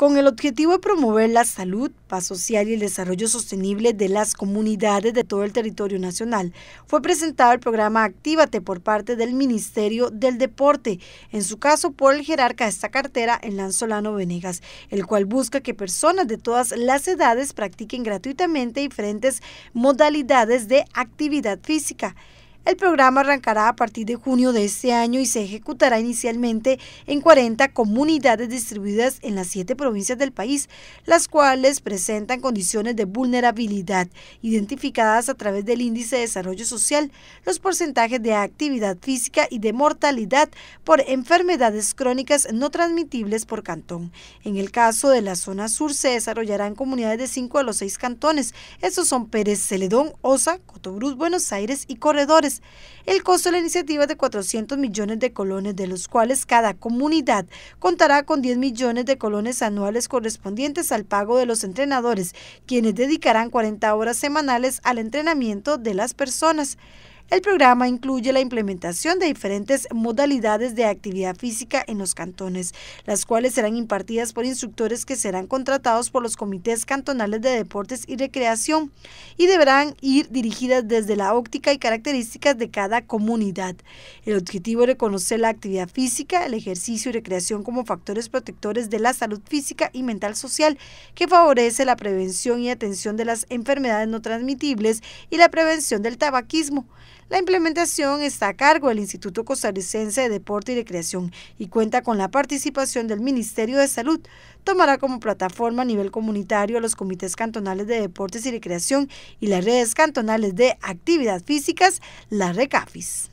con el objetivo de promover la salud, paz social y el desarrollo sostenible de las comunidades de todo el territorio nacional. Fue presentado el programa Actívate por parte del Ministerio del Deporte, en su caso por el jerarca de esta cartera, el Lanzolano Venegas, el cual busca que personas de todas las edades practiquen gratuitamente diferentes modalidades de actividad física. El programa arrancará a partir de junio de este año y se ejecutará inicialmente en 40 comunidades distribuidas en las siete provincias del país, las cuales presentan condiciones de vulnerabilidad identificadas a través del índice de desarrollo social, los porcentajes de actividad física y de mortalidad por enfermedades crónicas no transmitibles por cantón. En el caso de la zona sur se desarrollarán comunidades de cinco a los seis cantones. Estos son Pérez Celedón, Osa, Cotobruz, Buenos Aires y Corredores el costo de la iniciativa es de 400 millones de colones, de los cuales cada comunidad contará con 10 millones de colones anuales correspondientes al pago de los entrenadores, quienes dedicarán 40 horas semanales al entrenamiento de las personas. El programa incluye la implementación de diferentes modalidades de actividad física en los cantones, las cuales serán impartidas por instructores que serán contratados por los comités cantonales de deportes y recreación y deberán ir dirigidas desde la óptica y características de cada comunidad. El objetivo es reconocer la actividad física, el ejercicio y recreación como factores protectores de la salud física y mental social que favorece la prevención y atención de las enfermedades no transmitibles y la prevención del tabaquismo. La implementación está a cargo del Instituto Costarricense de Deporte y Recreación y cuenta con la participación del Ministerio de Salud. Tomará como plataforma a nivel comunitario a los comités cantonales de deportes y recreación y las redes cantonales de actividad físicas, las RECAFIS.